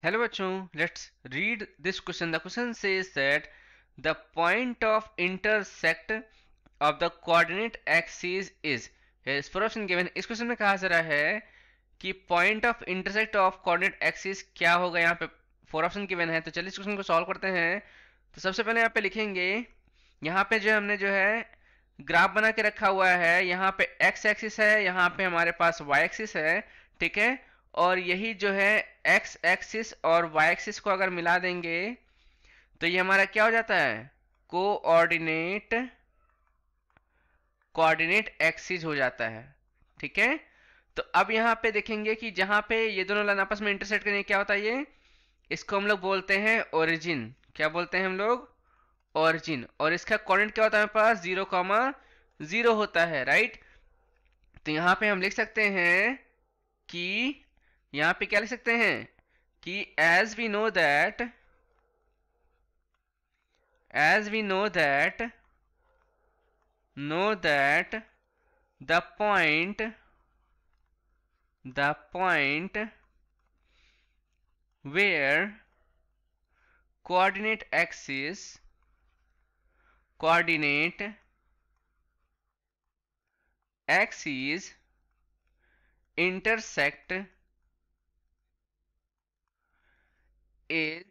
Hello bachon, let's read this question. The question says that the point of intersect of the coordinate axis is is first given इस question में कहा जा रहा है कि point of intersect of coordinate axis क्या होगा यहाँ पे फोर ऑप्शन गिवन है तो चलिए इस क्वेश्चन को सॉल्व करते हैं तो सबसे पहले यहाँ पे लिखेंगे यहाँ पे जो हमने जो है ग्राफ बना के रखा हुआ है यहाँ पे एक्स एक्सिस है यहाँ पे हमारे पास वाई एक्सिस है ठीक है और यही जो है एक्स एक्सिस और वाई एक्सिस को अगर मिला देंगे तो ये हमारा क्या हो जाता है कोऑर्डिनेट कोऑर्डिनेट एक्सिस हो जाता है ठीक है तो अब यहां पे देखेंगे कि जहां पे ये दोनों लाइन आपस में इंटरसेक्ट करेंगे क्या होता है ये इसको हम लोग बोलते हैं ओरिजिन क्या बोलते हैं हम लोग ओरिजिन और इसका कोऑर्डिनेट क्या होता है हमारे पास जीरो कॉमा जीरो होता है राइट तो यहां पे हम लिख सकते हैं कि यहां पे क्या लिख सकते हैं कि as we know that as we know that know that the point the point where coordinate axis coordinate axis intersect is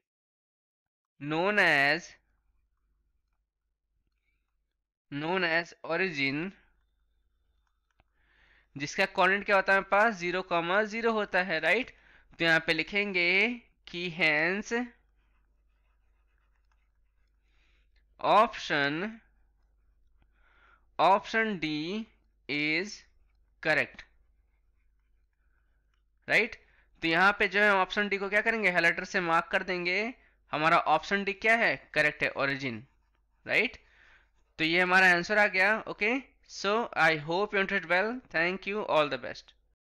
known as known as origin जिसका कॉर्डिनेट क्या होता है हमारे पास जीरो कॉमा जीरो होता है राइट तो यहां पे लिखेंगे कि hence option option D is correct right तो यहाँ पे जो है ऑप्शन डी को क्या करेंगे हेलेटर से मार्क कर देंगे हमारा ऑप्शन डी क्या है करेक्ट है ओरिजिन राइट तो ये हमारा आंसर आ गया okay so I hope you interest well thank you all the best